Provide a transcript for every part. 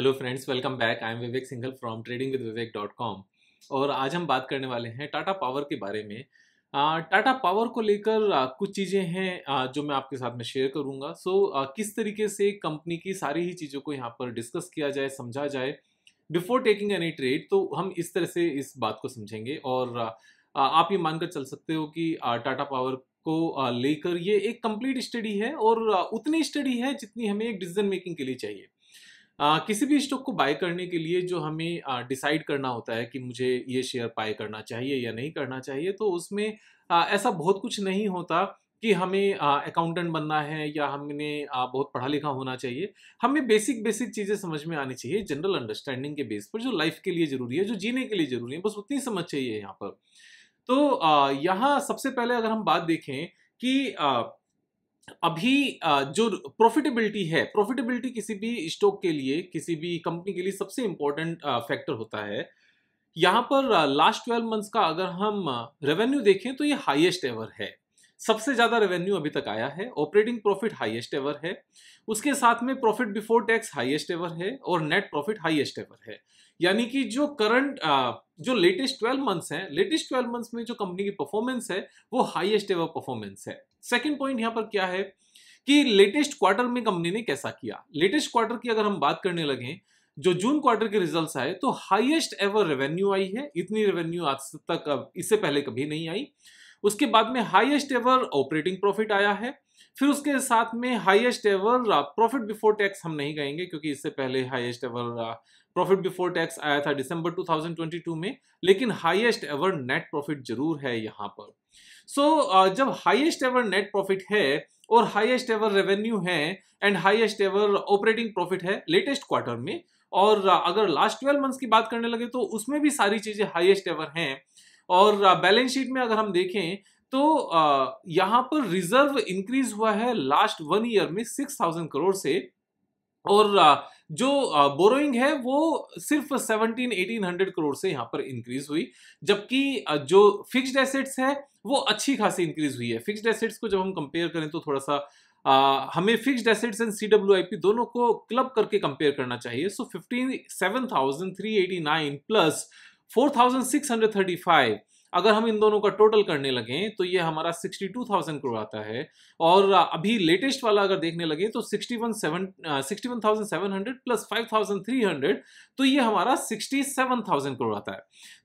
hello friends welcome back I am Vivek Singhal from trading with Vivek dot com और आज हम बात करने वाले हैं टाटा पावर के बारे में टाटा पावर को लेकर कुछ चीज़ें हैं जो मैं आपके साथ में शेयर करूंगा सो so, किस तरीके से कंपनी की सारी ही चीज़ों को यहाँ पर डिस्कस किया जाए समझा जाए बिफोर टेकिंग एनी ट्रेड तो हम इस तरह से इस बात को समझेंगे और आप ये मानकर चल सकते हो कि टाटा पावर को लेकर ये एक कंप्लीट स्टडी है और उतनी स्टडी है जितनी हमें एक डिसीजन मेकिंग के लिए चाहिए आ, किसी भी स्टॉक को बाय करने के लिए जो हमें डिसाइड करना होता है कि मुझे ये शेयर बाय करना चाहिए या नहीं करना चाहिए तो उसमें आ, ऐसा बहुत कुछ नहीं होता कि हमें अकाउंटेंट बनना है या हमने आ, बहुत पढ़ा लिखा होना चाहिए हमें बेसिक बेसिक चीज़ें समझ में आनी चाहिए जनरल अंडरस्टैंडिंग के बेस पर जो लाइफ के लिए ज़रूरी है जो जीने के लिए ज़रूरी है बस उतनी समझ चाहिए यहाँ पर तो यहाँ सबसे पहले अगर हम बात देखें कि अभी जो प्रॉफिटेबिलिटी है प्रॉफिटेबिलिटी किसी भी स्टॉक के लिए किसी भी कंपनी के लिए सबसे इंपॉर्टेंट फैक्टर होता है यहाँ पर लास्ट ट्वेल्व मंथ्स का अगर हम रेवेन्यू देखें तो ये हाईएस्ट एवर है सबसे ज़्यादा रेवेन्यू अभी तक आया है ऑपरेटिंग प्रॉफिट हाईएस्ट एवर है उसके साथ में profit before tax highest ever है और नेट प्रॉफिट हाईएस्ट एवर है यानी कि जो करंट जो लेटेस्ट ट्वेल्व मंथ्स हैं लेटेस्ट ट्वेल्व मंथ्स में जो कंपनी की परफॉर्मेंस है वो हाईएस्ट एवर परफॉर्मेंस है सेकेंड पॉइंट यहाँ पर क्या है कि लेटेस्ट क्वार्टर में कंपनी ने कैसा किया लेटेस्ट क्वार्टर की अगर हम बात करने लगे जो जून क्वार्टर के रिजल्ट्स आए तो हाईएस्ट एवर रेवेन्यू आई है इतनी रेवेन्यू आज तक इससे पहले कभी नहीं आई उसके बाद में हाईएस्ट एवर ऑपरेटिंग प्रॉफिट आया है फिर उसके साथ में highest ever profit before tax हम नहीं कहेंगे क्योंकि इससे पहले highest ever profit before tax आया था दिसंबर 2022 में लेकिन हाईएस्ट एवर नेट प्रॉफिट जरूर है यहाँ पर सो so, uh, जब हाईएस्ट एवर नेट प्रॉफिट है और हाईएस्ट एवर रेवेन्यू है and highest ever operating profit है लेटेस्ट क्वार्टर में और uh, अगर लास्ट ट्वेल्व मंथ्स की बात करने लगे तो उसमें भी सारी चीजें हाईएस्ट एवर हैं और बैलेंस शीट में अगर हम देखें तो यहाँ पर रिजर्व इंक्रीज हुआ है लास्ट वन ईयर में सिक्स थाउजेंड करोड़ से और जो बोरोइंग है वो सिर्फ सेवनटीन एटीन हंड्रेड करोड़ से यहाँ पर इंक्रीज हुई जबकि जो फिक्स्ड एसेट्स है वो अच्छी खासी इंक्रीज हुई है फिक्स्ड एसेट्स को जब हम कंपेयर करें तो थोड़ा सा आ, हमें फिक्स्ड एसेट्स एंड सीडब्ल्यूआईपी दोनों को क्लब करके कंपेयर करना चाहिए so fifteen seven thousand three eighty nine plus 4635 अगर हम इन दोनों का टोटल करने लगे तो ये हमारा 62,000 करोड़ आता है और अभी लेटेस्ट वाला अगर देखने लगे तो 61,700 प्लस 5,300 तो ये हमारा 67,000 करोड़ आता है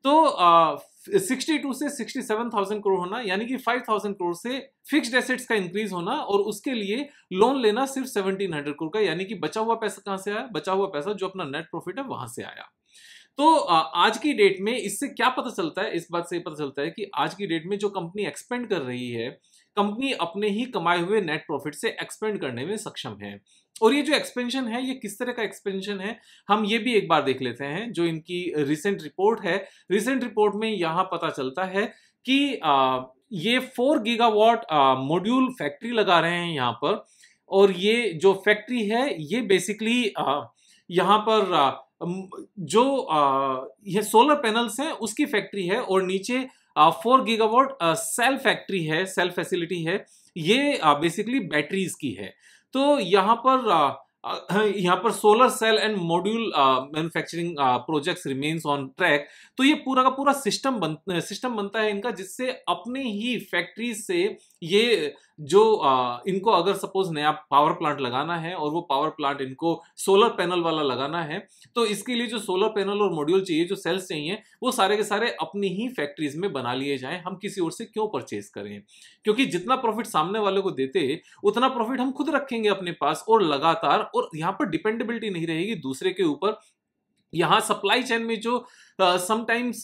तो आ, 62 से 67,000 करोड़ होना यानी कि 5,000 करोड़ से फिक्स्ड एसेट्स का इंक्रीज होना और उसके लिए लोन लेना सिर्फ 1,700 करोड़ का यानी कि बचा हुआ पैसा कहाँ से आया बचा हुआ पैसा जो अपना नेट प्रॉफिट है वहां से आया तो आज की डेट में इससे क्या पता चलता है इस बात से पता चलता है कि आज की डेट में जो कंपनी एक्सपेंड कर रही है कंपनी अपने ही कमाए हुए नेट प्रॉफिट से एक्सपेंड करने में सक्षम है और ये जो एक्सपेंशन है ये किस तरह का एक्सपेंशन है हम ये भी एक बार देख लेते हैं जो इनकी रिसेंट रिपोर्ट है रिसेंट रिपोर्ट में यहाँ पता चलता है कि ये फोर गीगावाट मॉड्यूल फैक्ट्री लगा रहे हैं यहाँ पर और ये जो फैक्ट्री है ये बेसिकली यहाँ पर जो यह सोलर पैनल्स हैं उसकी फैक्ट्री है और नीचे फोर गीगावाट सेल फैक्ट्री है सेल फैसिलिटी है ये बेसिकली बैटरीज की है तो यहाँ पर यहाँ पर solar cell and module manufacturing projects remains on track तो ये पूरा का पूरा सिस्टम बन सिस्टम बनता है इनका जिससे अपने ही फैक्ट्री से ये जो इनको अगर सपोज नया पावर प्लांट लगाना है और वो पावर प्लांट इनको सोलर पैनल वाला लगाना है तो इसके लिए जो सोलर पैनल और मॉड्यूल चाहिए जो सेल्स चाहिए वो सारे के सारे अपनी ही फैक्ट्रीज में बना लिए जाएं हम किसी और से क्यों परचेज करें क्योंकि जितना प्रॉफिट सामने वाले को देते उतना प्रॉफिट हम खुद रखेंगे अपने पास और लगातार और यहाँ पर डिपेंडेबिलिटी नहीं रहेगी दूसरे के ऊपर यहाँ सप्लाई चेन में जो समटाइम्स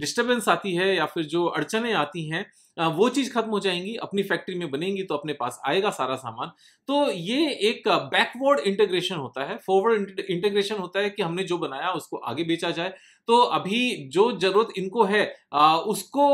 डिस्टर्बेंस आती है या फिर जो अड़चने आती हैं वो चीज़ खत्म हो जाएंगी अपनी फैक्ट्री में बनेंगी तो अपने पास आएगा सारा सामान तो ये एक बैकवर्ड इंटीग्रेशन होता है फॉरवर्ड इंटीग्रेशन होता है कि हमने जो बनाया उसको आगे बेचा जाए तो अभी जो जरूरत इनको है उसको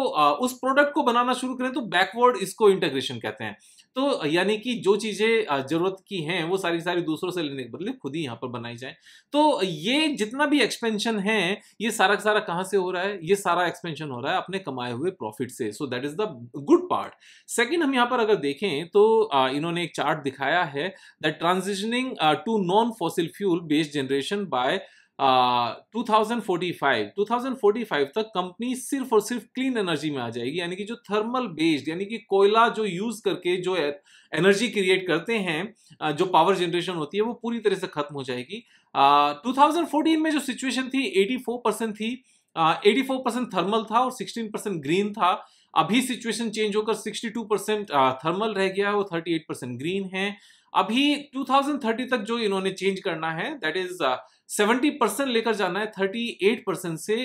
उस प्रोडक्ट को बनाना शुरू करें तो बैकवर्ड इसको इंटीग्रेशन कहते हैं तो यानी कि जो चीज़ें जरूरत की हैं वो सारी सारी दूसरों से लेने के बदले खुद ही यहां पर बनाई जाए तो ये जितना भी एक्सपेंशन है ये सारा सारा कहां से हो रहा है ये सारा एक्सपेंशन हो रहा है अपने कमाए हुए प्रॉफिट से so that is the good part second हम यहाँ पर अगर देखें तो इन्होंने एक चार्ट दिखाया है the transitioning to non fossil fuel based generation by 2045 2045 तक कंपनी सिर्फ और सिर्फ क्लीन एनर्जी में आ जाएगी यानी कि जो थर्मल बेस्ड यानी कि कोयला जो यूज करके जो एनर्जी क्रिएट करते हैं जो पावर जनरेशन होती है वो पूरी तरह से खत्म हो जाएगी uh, 2014 में जो सिचुएशन थी 84 परसेंट थी uh, 84 परसेंट थर्मल था और 16 परसेंट ग्रीन था अभी सिचुएशन चेंज होकर 62 परसेंट थर्मल रह गया है वो 38 परसेंट ग्रीन है अभी 2030 तक जो इन्होंने चेंज करना है दैट इज 70 परसेंट लेकर जाना है 38 परसेंट से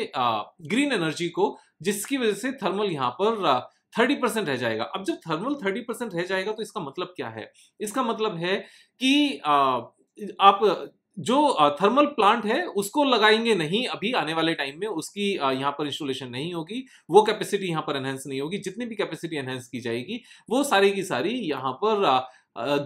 ग्रीन एनर्जी को जिसकी वजह से थर्मल यहाँ पर थर्टी परसेंट रह जाएगा अब जब थर्मल थर्टी परसेंट रह जाएगा तो इसका मतलब क्या है इसका मतलब है कि आ, आप जो थर्मल प्लांट है उसको लगाएंगे नहीं अभी आने वाले टाइम में उसकी यहाँ पर इंस्टॉलेशन नहीं होगी वो कैपेसिटी यहाँ पर एनहेंस नहीं होगी जितनी भी कैपेसिटी एनहेंस की जाएगी वो सारी की सारी यहाँ पर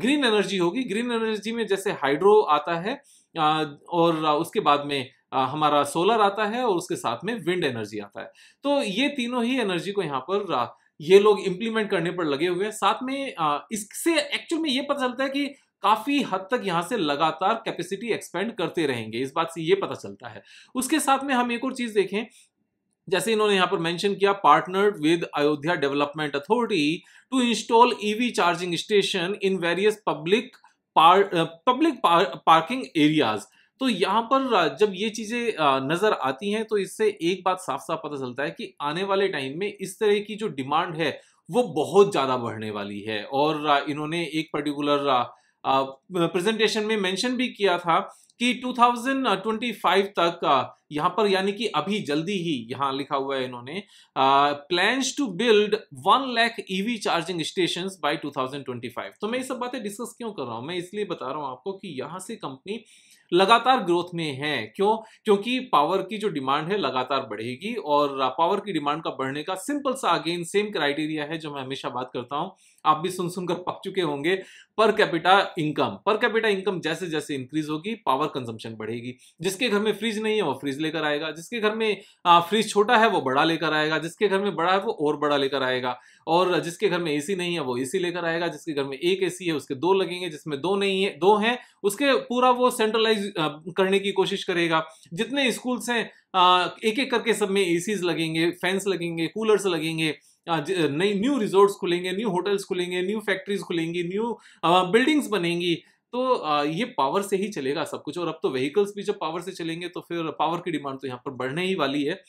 ग्रीन एनर्जी होगी ग्रीन एनर्जी में जैसे हाइड्रो आता है और उसके बाद में हमारा सोलर आता है और उसके साथ में विंड एनर्जी आता है तो ये तीनों ही एनर्जी को यहाँ पर ये लोग इम्प्लीमेंट करने पर लगे हुए हैं साथ में इससे एक्चुअल में ये पता चलता है कि काफी हद तक यहाँ से लगातार कैपेसिटी एक्सपेंड करते रहेंगे इस बात से ये पता चलता है उसके साथ में हम एक और चीज देखें जैसे इन्होंने यहाँ पर मेंशन किया partner with Ayodhya development authority to install EV charging station in various public public parking areas तो यहाँ पर uh, जब ये चीज़ें uh, नज़र आती हैं तो इससे एक बात साफ साफ पता चलता है कि आने वाले टाइम में इस तरह की जो डिमांड है वो बहुत ज़्यादा बढ़ने वाली है और uh, इन्होंने एक पर्टिकुलर प्रेजेंटेशन में मेंशन भी किया था कि 2025 तक यहां पर यानी कि अभी जल्दी ही यहां लिखा हुआ है इन्होंने plans to build one lakh EV charging station by 2025 तो मैं ये सब बातें डिस्कस क्यों कर रहा हूं मैं इसलिए बता रहा हूं आपको कि यहां से कंपनी लगातार ग्रोथ में है क्यों क्योंकि पावर की जो डिमांड है लगातार बढ़ेगी और पावर की डिमांड का बढ़ने का सिंपल सा अगेन सेम क्राइटेरिया है जो मैं हमेशा बात करता हूं आप भी सुन सुनकर पक चुके होंगे per capita income per capita income जैसे जैसे इंक्रीज होगी पावर पावर कंजम्पशन बढ़ेगी जिसके घर में फ्रिज नहीं है वो फ्रिज लेकर आएगा जिसके घर में फ्रिज छोटा है वो बड़ा लेकर आएगा जिसके घर में बड़ा है वो और बड़ा लेकर आएगा और जिसके घर में ए नहीं है वो ए लेकर आएगा जिसके घर में एक ए है उसके दो लगेंगे जिसमें दो नहीं है दो हैं उसके पूरा वो सेंट्रलाइज करने की कोशिश करेगा जितने स्कूल्स हैं एक एक करके सब में ए लगेंगे फैंस लगेंगे कूलर्स लगेंगे नई न्यू रिजोर्ट्स खुलेंगे न्यू होटल्स खुलेंगे न्यू फैक्ट्रीज खुलेंगी न्यू बिल्डिंग्स बनेंगी तो ये पावर से ही चलेगा सब कुछ और अब तो व्हीकल्स भी जब पावर से चलेंगे तो फिर पावर की डिमांड तो यहाँ पर बढ़ने ही वाली है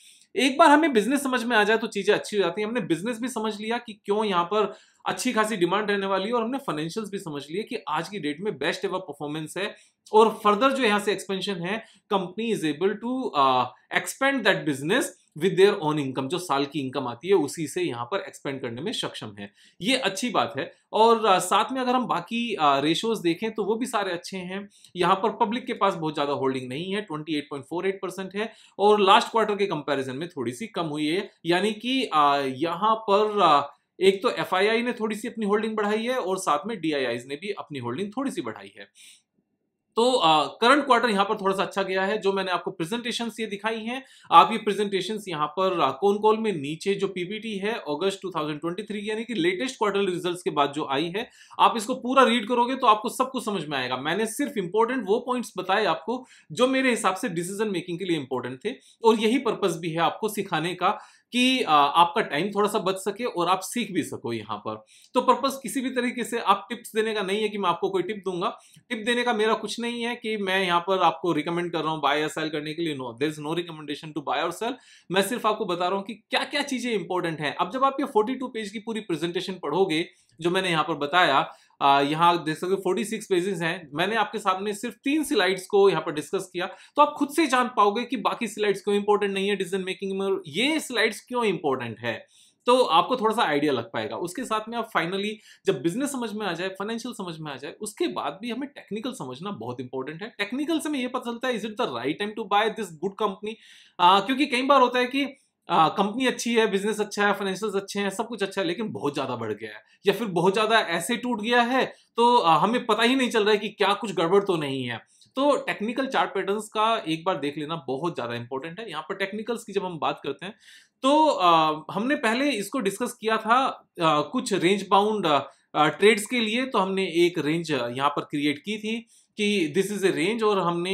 एक बार हमें बिजनेस समझ में आ जाए तो चीजें अच्छी हो जाती है हमने बिजनेस भी समझ लिया कि क्यों यहाँ पर अच्छी खासी डिमांड रहने वाली है और हमने फाइनेंशियल्स भी समझ लिए कि आज की डेट में बेस्ट एवर परफॉर्मेंस है और फर्दर जो यहाँ से एक्सपेंशन है company is able to expand that business with their own income जो साल की इनकम आती है उसी से यहाँ पर एक्सपेंड करने में सक्षम है ये अच्छी बात है और साथ में अगर हम बाकी रेशोज देखें तो वो भी सारे अच्छे हैं यहाँ पर पब्लिक के पास बहुत ज़्यादा होल्डिंग नहीं है 28.48 परसेंट है और लास्ट क्वार्टर के कंपेरिजन में थोड़ी सी कम हुई है यानी कि यहाँ पर एक तो एफ ने थोड़ी सी अपनी होल्डिंग बढ़ाई है और साथ में डी ने भी अपनी होल्डिंग थोड़ी सी बढ़ाई है तो करंट क्वार्टर यहां पर थोड़ा सा अच्छा गया है जो मैंने आपको प्रेजेंटेशन ये दिखाई हैं आप ये प्रेजेंटेशन यहां पर कौन कॉल में नीचे जो पीपीटी है अगस्त 2023 यानी कि लेटेस्ट क्वार्टरली रिजल्ट्स के बाद जो आई है आप इसको पूरा रीड करोगे तो आपको सब कुछ समझ में आएगा मैंने सिर्फ इंपॉर्टेंट वो पॉइंट्स बताए आपको जो मेरे हिसाब से डिसीजन मेकिंग के लिए इंपॉर्टेंट थे और यही पर्पज भी है आपको सिखाने का कि आपका टाइम थोड़ा सा बच सके और आप सीख भी सको यहाँ पर तो पर्पस किसी भी तरीके से आप टिप्स देने का नहीं है कि मैं आपको कोई टिप दूंगा टिप देने का मेरा कुछ नहीं है कि मैं यहाँ पर आपको रिकमेंड कर रहा हूँ बाय या सेल करने के लिए no there is no recommendation to buy और सेल मैं सिर्फ आपको बता रहा हूँ कि क्या क्या चीजें इंपॉर्टेंट है अब जब आप ये फोर्टी पेज की पूरी प्रेजेंटेशन पढ़ोगे जो मैंने यहाँ पर बताया यहाँ देख सकते फोर्टी सिक्स पेजेस हैं मैंने आपके सामने सिर्फ तीन स्लाइड्स को यहाँ पर डिस्कस किया तो आप खुद से जान पाओगे कि बाकी स्लाइड्स क्यों इंपॉर्टेंट नहीं है डिसीजन मेकिंग में ये स्लाइड्स क्यों इंपॉर्टेंट है तो आपको थोड़ा सा आइडिया लग पाएगा उसके साथ में आप फाइनली जब बिजनेस समझ में आ जाए फाइनेंशियल समझ में आ जाए उसके बाद भी हमें टेक्निकल समझना बहुत इंपॉर्टेंट है टेक्निकल से हमें यह पता चलता है is it the right time to buy this good company क्योंकि कई बार होता है कि कंपनी अच्छी है बिजनेस अच्छा है फाइनेंशियल अच्छे हैं सब कुछ अच्छा है लेकिन बहुत ज्यादा बढ़ गया है या फिर बहुत ज्यादा ऐसे टूट गया है तो आ, हमें पता ही नहीं चल रहा है कि क्या कुछ गड़बड़ तो नहीं है तो टेक्निकल चार्ट पैटर्न का एक बार देख लेना बहुत ज्यादा इंपॉर्टेंट है यहाँ पर टेक्निकल्स की जब हम बात करते हैं तो आ, हमने पहले इसको डिस्कस किया था आ, कुछ रेंज बाउंड ट्रेड्स के लिए तो हमने एक रेंज यहाँ पर क्रिएट की थी कि दिस इज ए रेंज और हमने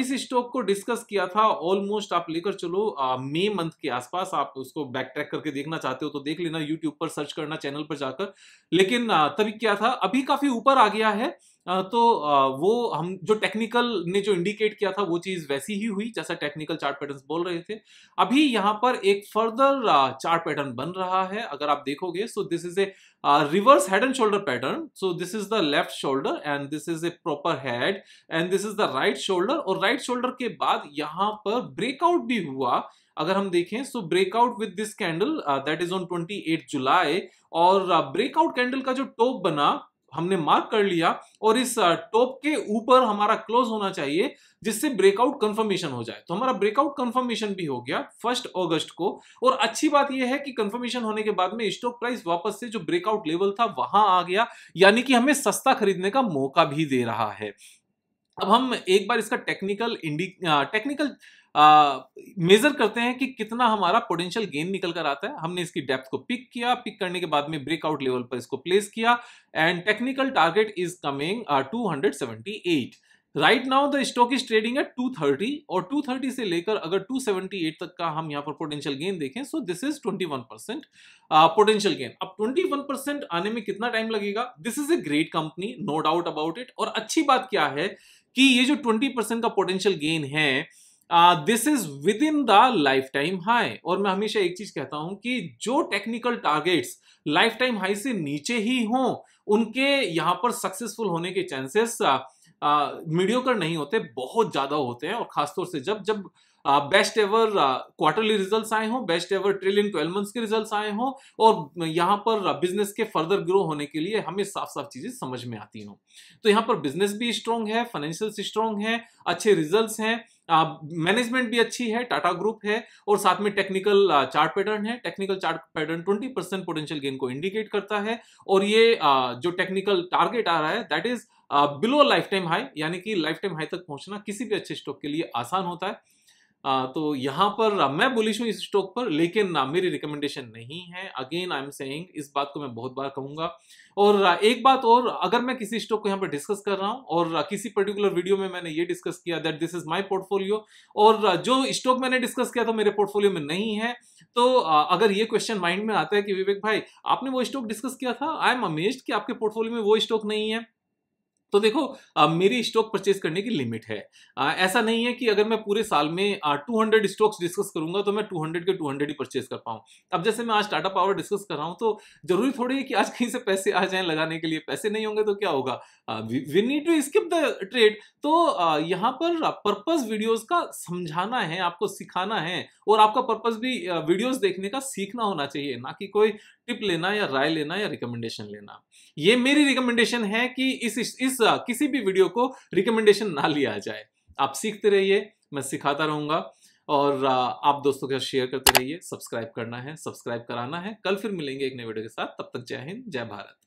इस स्टॉक को डिस्कस किया था ऑलमोस्ट आप लेकर चलो मई मंथ के आसपास आप उसको बैक ट्रैक करके देखना चाहते हो तो देख लेना यूट्यूब पर सर्च करना चैनल पर जाकर लेकिन तभी क्या था अभी काफी ऊपर आ गया है तो वो हम जो टेक्निकल ने जो इंडिकेट किया था वो चीज़ वैसी ही हुई जैसा टेक्निकल चार्ट पैटर्न्स बोल रहे थे अभी यहाँ पर एक फर्दर चार्ट पैटर्न बन रहा है अगर आप देखोगे so this is a reverse head and shoulder pattern so this is the left shoulder and this is a proper head and this is the right shoulder और राइट शोल्डर के बाद यहाँ पर ब्रेकआउट भी हुआ अगर हम देखें so breakout with this candle that is on 28 July और ब्रेकआउट uh, कैंडल का जो टॉप बना हमने मार्क कर लिया और इस टॉप के ऊपर हमारा क्लोज होना चाहिए जिससे ब्रेकआउट कंफर्मेशन हो जाए तो हमारा ब्रेकआउट कंफर्मेशन भी हो गया फर्स्ट अगस्त को और अच्छी बात यह है कि कंफर्मेशन होने के बाद में स्टॉक प्राइस वापस से जो ब्रेकआउट लेवल था वहां आ गया यानी कि हमें सस्ता खरीदने का मौका भी दे रहा है अब हम एक बार इसका टेक्निकल इंडी टेक्निकल मेजर करते हैं कि कितना हमारा पोटेंशियल गेन निकल कर आता है हमने इसकी डेप्थ को पिक किया पिक करने के बाद में ब्रेकआउट लेवल पर इसको प्लेस किया and technical target is coming to hundred seventy eight right now the stock is trading at two thirty और टू थर्टी से लेकर अगर टू सेवेंटी एट तक का हम यहाँ पर पोटेंशियल गेन देखें so this is twenty one percent potential gain अब ट्वेंटी वन परसेंट आने में कितना टाइम लगेगा this is a great company no doubt about it और अच्छी बात क्या है कि ये जो ट्वेंटी परसेंट का पोटेंशियल गेन है this is within the lifetime high और मैं हमेशा एक चीज कहता हूं कि जो technical targets lifetime high से नीचे ही हों उनके यहां पर सक्सेसफुल होने के चांसेस मीडियोकर नहीं होते बहुत ज्यादा होते हैं और खासतौर से जब जब बेस्ट एवर क्वार्टरली रिजल्ट्स आए हों best ever trailing twelve months के रिजल्ट्स आए हों और यहाँ पर बिजनेस के फर्दर ग्रो होने के लिए हमें साफ साफ चीज़ें समझ में आती हों तो यहाँ पर बिजनेस भी स्ट्रांग है फाइनेंशियल स्ट्रांग है अच्छे रिजल्ट्स हैं मैनेजमेंट भी अच्छी है टाटा ग्रुप है और साथ में टेक्निकल चार्ट पैटर्न है technical chart pattern 20 percent potential gain को इंडिकेट करता है और ये जो टेक्निकल टारगेट आ रहा है that is below lifetime high यानी कि लाइफ टाइम हाई तक पहुंचना किसी भी अच्छे स्टॉक के लिए आसान होता है आ, तो यहाँ पर मैं बुलिश हूँ इस स्टॉक पर लेकिन मेरी रिकमेंडेशन नहीं है अगेन आई एम सेइंग इस बात को मैं बहुत बार कहूंगा और एक बात और अगर मैं किसी स्टॉक को यहाँ पर डिस्कस कर रहा हूं और किसी पर्टिकुलर वीडियो में मैंने ये डिस्कस किया that this is my portfolio और जो स्टॉक मैंने डिस्कस किया तो मेरे पोर्टफोलियो में नहीं है तो अगर ये क्वेश्चन माइंड में आता है कि विवेक भाई आपने वो स्टॉक डिस्कस किया था आई एम अमेज्ड कि आपके पोर्टफोलियो में वो स्टॉक नहीं है तो देखो आ, मेरी स्टॉक परचेज करने की लिमिट है आ, ऐसा नहीं है कि अगर मैं पूरे साल में टू हंड्रेड स्टॉक्स डिस्कस करूंगा तो मैं टू हंड्रेड के टू हंड्रेड ही परचेज कर पाऊँ अब जैसे मैं आज टाटा पावर डिस्कस कर रहा हूँ तो जरूरी थोड़ी है कि आज कहीं से पैसे आ जाए लगाने के लिए पैसे नहीं होंगे तो क्या होगा we need to skip the trade तो आ, यहाँ पर पर्पज वीडियोज का समझाना है आपको सिखाना है और आपका पर्पज भी वीडियोज देखने का सीखना होना चाहिए ना कि कोई टिप लेना या राय लेना या रिकमेंडेशन लेना ये मेरी रिकमेंडेशन है कि इस इस किसी भी वीडियो को रिकमेंडेशन ना लिया जाए आप सीखते रहिए मैं सिखाता रहूंगा और आप दोस्तों के साथ शेयर करते रहिए सब्सक्राइब करना है सब्सक्राइब कराना है कल फिर मिलेंगे एक नए वीडियो के साथ तब तक जय हिंद जय भारत